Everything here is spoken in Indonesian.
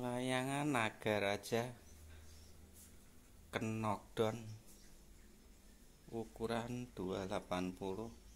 layangan naga raja knockdown ukuran 280